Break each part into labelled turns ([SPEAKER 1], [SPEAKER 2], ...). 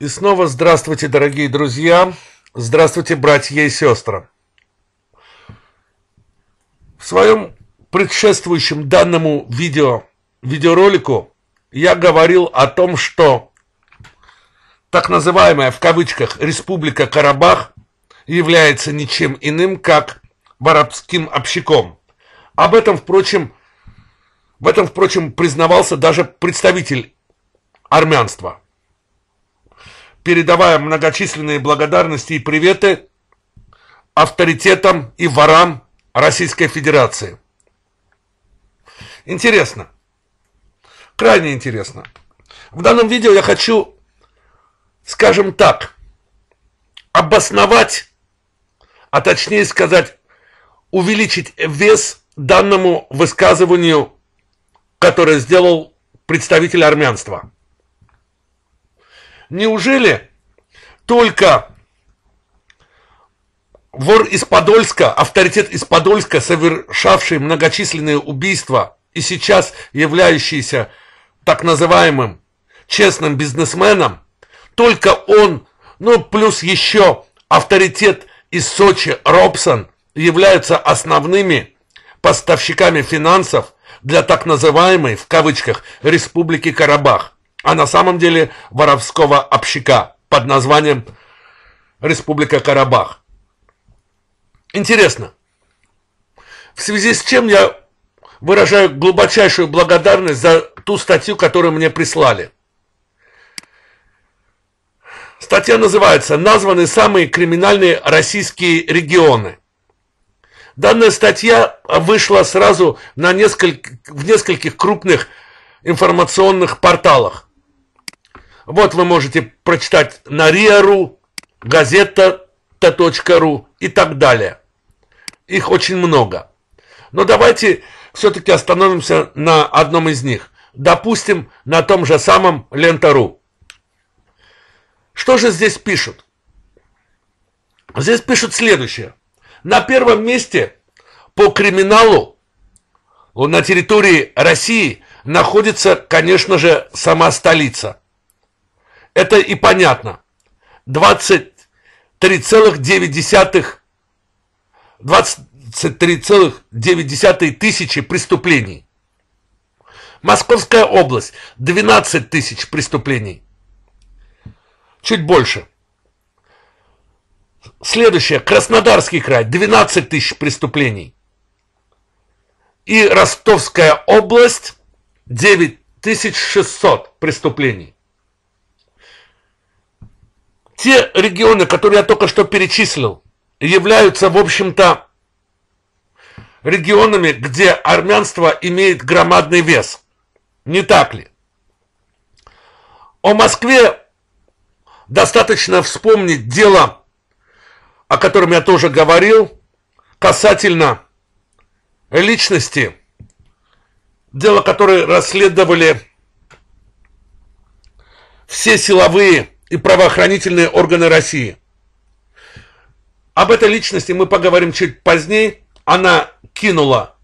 [SPEAKER 1] И снова здравствуйте, дорогие друзья. Здравствуйте, братья и сестры. В своем предшествующем данному видео, видеоролику я говорил о том, что так называемая в кавычках Республика Карабах является ничем иным, как воровским общаком. Об этом, впрочем, в этом, впрочем, признавался даже представитель армянства – передавая многочисленные благодарности и приветы авторитетам и ворам Российской Федерации. Интересно. Крайне интересно. В данном видео я хочу, скажем так, обосновать, а точнее сказать, увеличить вес данному высказыванию, которое сделал представитель армянства – Неужели только вор из Подольска, авторитет из Подольска, совершавший многочисленные убийства и сейчас являющийся так называемым честным бизнесменом, только он, ну плюс еще авторитет из Сочи Робсон являются основными поставщиками финансов для так называемой, в кавычках, Республики Карабах а на самом деле воровского общака под названием Республика Карабах. Интересно, в связи с чем я выражаю глубочайшую благодарность за ту статью, которую мне прислали. Статья называется «Названы самые криминальные российские регионы». Данная статья вышла сразу на несколько в нескольких крупных информационных порталах. Вот вы можете прочитать на риа.ру, газета.ру и так далее. Их очень много. Но давайте все-таки остановимся на одном из них. Допустим, на том же самом Лента.ру. Что же здесь пишут? Здесь пишут следующее. На первом месте по криминалу на территории России находится, конечно же, сама столица – это и понятно. 23,9 23,9 тысячи преступлений. Московская область 12 тысяч преступлений. Чуть больше. Следующее. Краснодарский край 12 тысяч преступлений. И Ростовская область 9600 преступлений те регионы, которые я только что перечислил, являются, в общем-то, регионами, где армянство имеет громадный вес. Не так ли? О Москве достаточно вспомнить дело, о котором я тоже говорил, касательно личности, дело, которое расследовали все силовые и правоохранительные органы России. Об этой личности мы поговорим чуть позднее. Она кинула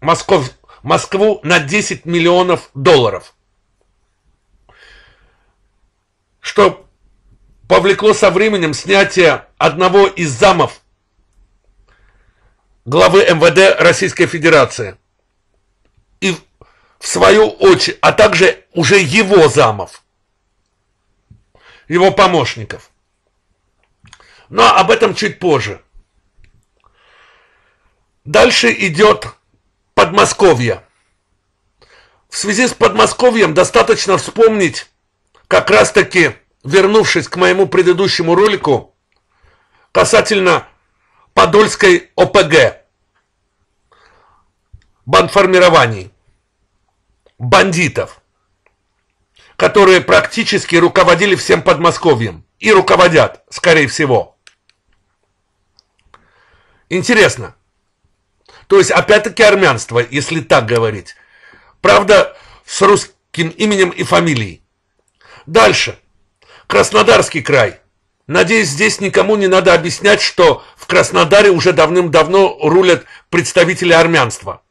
[SPEAKER 1] Москов, Москву на 10 миллионов долларов, что повлекло со временем снятие одного из замов главы МВД Российской Федерации. И в свою очередь, а также уже его замов – его помощников. Но об этом чуть позже. Дальше идет Подмосковье. В связи с Подмосковьем достаточно вспомнить, как раз таки, вернувшись к моему предыдущему ролику, касательно Подольской ОПГ, банформирований, бандитов – которые практически руководили всем Подмосковьем. И руководят, скорее всего. Интересно. То есть, опять-таки, армянство, если так говорить. Правда, с русским именем и фамилией. Дальше. Краснодарский край. Надеюсь, здесь никому не надо объяснять, что в Краснодаре уже давным-давно рулят представители армянства.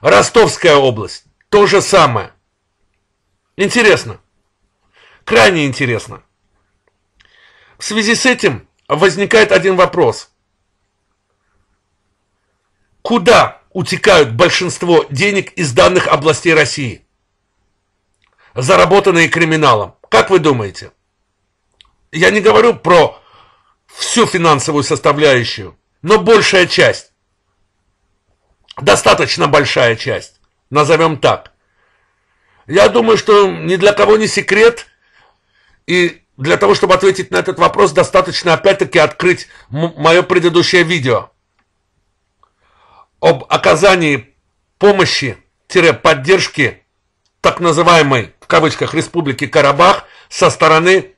[SPEAKER 1] Ростовская область. То же самое. Интересно. Крайне интересно. В связи с этим возникает один вопрос. Куда утекают большинство денег из данных областей России, заработанные криминалом? Как вы думаете? Я не говорю про всю финансовую составляющую, но большая часть, достаточно большая часть, назовем так – я думаю, что ни для кого не секрет, и для того, чтобы ответить на этот вопрос, достаточно опять-таки открыть мое предыдущее видео об оказании помощи-поддержки так называемой, в кавычках, Республики Карабах со стороны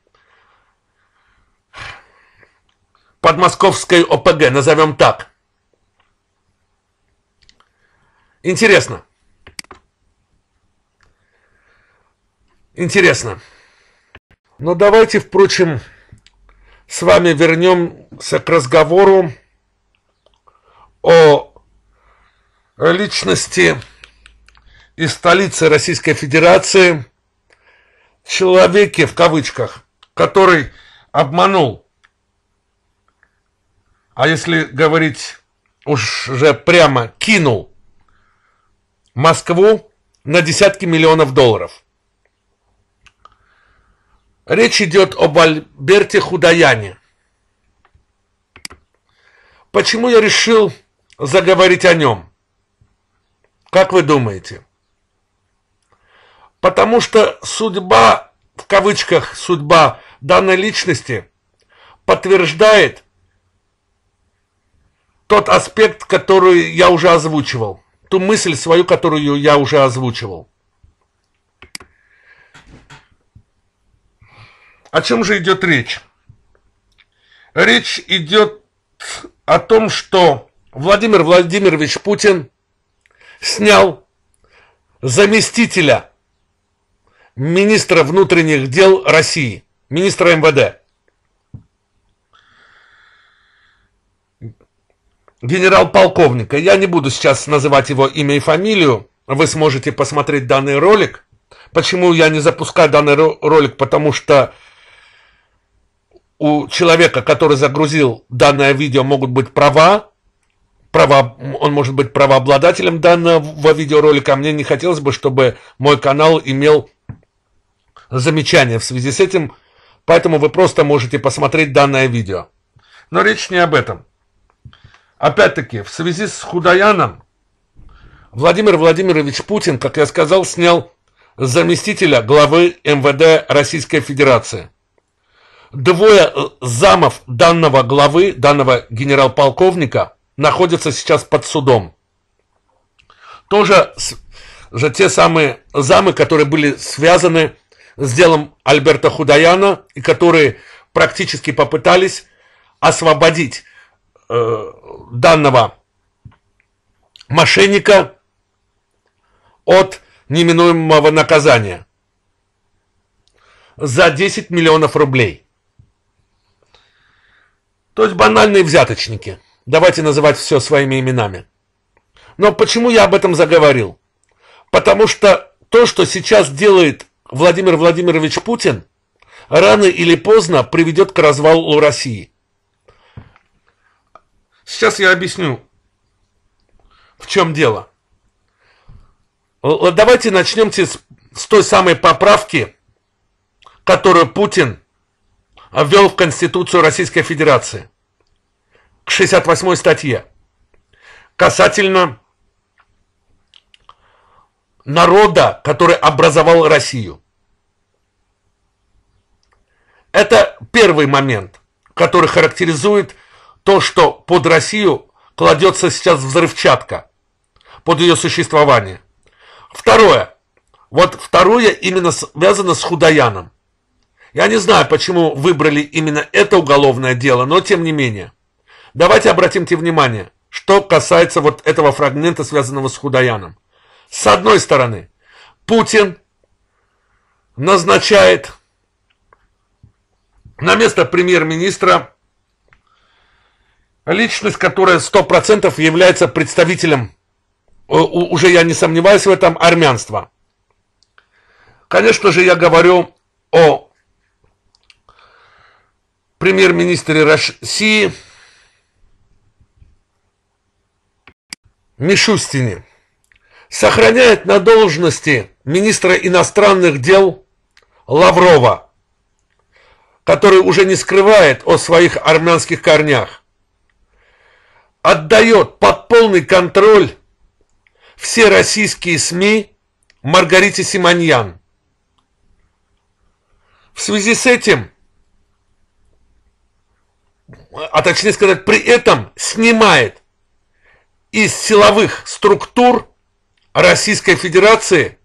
[SPEAKER 1] подмосковской ОПГ, назовем так. Интересно, Интересно. Но давайте, впрочем, с вами вернемся к разговору о личности из столицы Российской Федерации, человеке в кавычках, который обманул. А если говорить уже прямо, кинул Москву на десятки миллионов долларов – Речь идет об Альберте Худаяне. Почему я решил заговорить о нем? Как вы думаете? Потому что судьба, в кавычках судьба данной личности, подтверждает тот аспект, который я уже озвучивал, ту мысль свою, которую я уже озвучивал. О чем же идет речь? Речь идет о том, что Владимир Владимирович Путин снял заместителя министра внутренних дел России, министра МВД. Генерал-полковника, я не буду сейчас называть его имя и фамилию, вы сможете посмотреть данный ролик. Почему я не запускаю данный ролик? Потому что у человека, который загрузил данное видео, могут быть права, права, он может быть правообладателем данного видеоролика. А мне не хотелось бы, чтобы мой канал имел замечания в связи с этим, поэтому вы просто можете посмотреть данное видео. Но речь не об этом. Опять-таки, в связи с Худаяном, Владимир Владимирович Путин, как я сказал, снял заместителя главы МВД Российской Федерации – Двое э, замов данного главы, данного генерал-полковника, находятся сейчас под судом. Тоже же те самые замы, которые были связаны с делом Альберта Худаяна и которые практически попытались освободить э, данного мошенника от неминуемого наказания за 10 миллионов рублей – то есть банальные взяточники. Давайте называть все своими именами. Но почему я об этом заговорил? Потому что то, что сейчас делает Владимир Владимирович Путин, рано или поздно приведет к развалу России. Сейчас я объясню, в чем дело. Давайте начнем с, той самой поправки, которую Путин а ввел в Конституцию Российской Федерации к 68 статье касательно народа, который образовал Россию. Это первый момент, который характеризует то, что под Россию кладется сейчас взрывчатка, под ее существование. Второе. Вот второе именно связано с Худаяном. Я не знаю, почему выбрали именно это уголовное дело, но тем не менее. Давайте обратимте внимание, что касается вот этого фрагмента, связанного с Худаяном. С одной стороны, Путин назначает на место премьер-министра личность, которая 100% является представителем, э, уже я не сомневаюсь в этом, армянства. Конечно же, я говорю о премьер министр России Мишустине сохраняет на должности министра иностранных дел Лаврова, который уже не скрывает о своих армянских корнях, отдает под полный контроль все российские СМИ Маргарите Симоньян. В связи с этим – а точнее сказать, при этом снимает из силовых структур Российской Федерации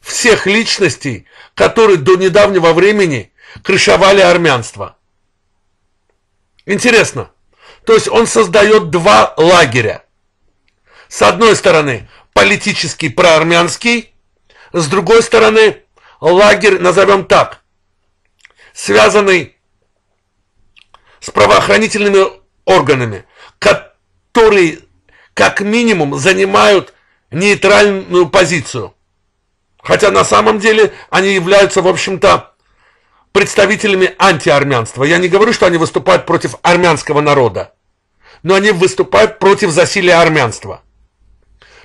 [SPEAKER 1] всех личностей, которые до недавнего времени крышевали армянство. Интересно. То есть он создает два лагеря. С одной стороны, политический проармянский, с другой стороны, лагерь, назовем так, связанный с правоохранительными органами, которые как минимум занимают нейтральную позицию. Хотя на самом деле они являются, в общем-то, представителями антиармянства. Я не говорю, что они выступают против армянского народа, но они выступают против засилия армянства.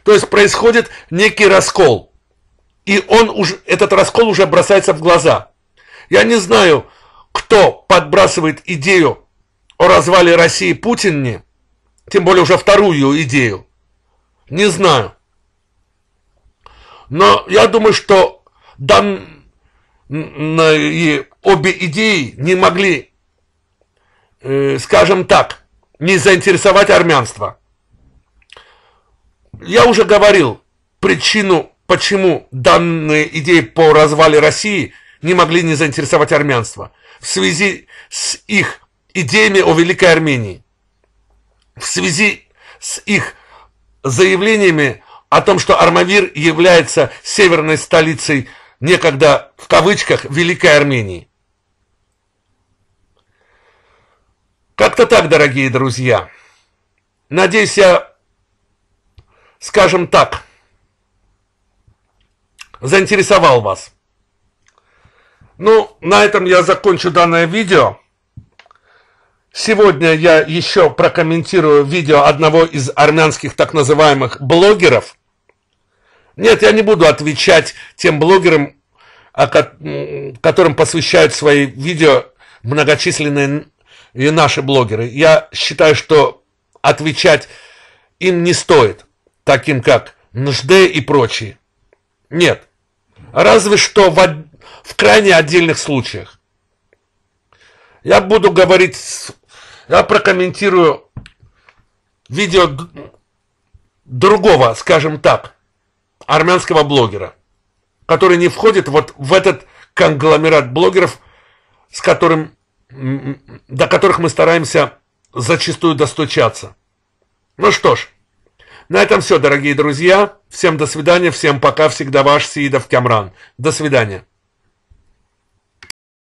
[SPEAKER 1] То есть происходит некий раскол. И он уже, этот раскол уже бросается в глаза. Я не знаю, кто подбрасывает идею о развале России Путин не, тем более уже вторую идею, не знаю. Но я думаю, что данные обе идеи не могли, э, скажем так, не заинтересовать армянство. Я уже говорил причину, почему данные идеи по развале России не могли не заинтересовать армянство. В связи с их идеями о Великой Армении. В связи с их заявлениями о том, что Армавир является северной столицей некогда в кавычках Великой Армении. Как-то так, дорогие друзья. Надеюсь, я, скажем так, заинтересовал вас. Ну, на этом я закончу данное видео. Сегодня я еще прокомментирую видео одного из армянских так называемых блогеров. Нет, я не буду отвечать тем блогерам, которым посвящают свои видео многочисленные и наши блогеры. Я считаю, что отвечать им не стоит, таким как Нжде и прочие. Нет. Разве что в, од... в крайне отдельных случаях. Я буду говорить я прокомментирую видео другого, скажем так, армянского блогера, который не входит вот в этот конгломерат блогеров, с которым, до которых мы стараемся зачастую достучаться. Ну что ж, на этом все, дорогие друзья. Всем до свидания, всем пока, всегда ваш Сиидов Камран. До свидания.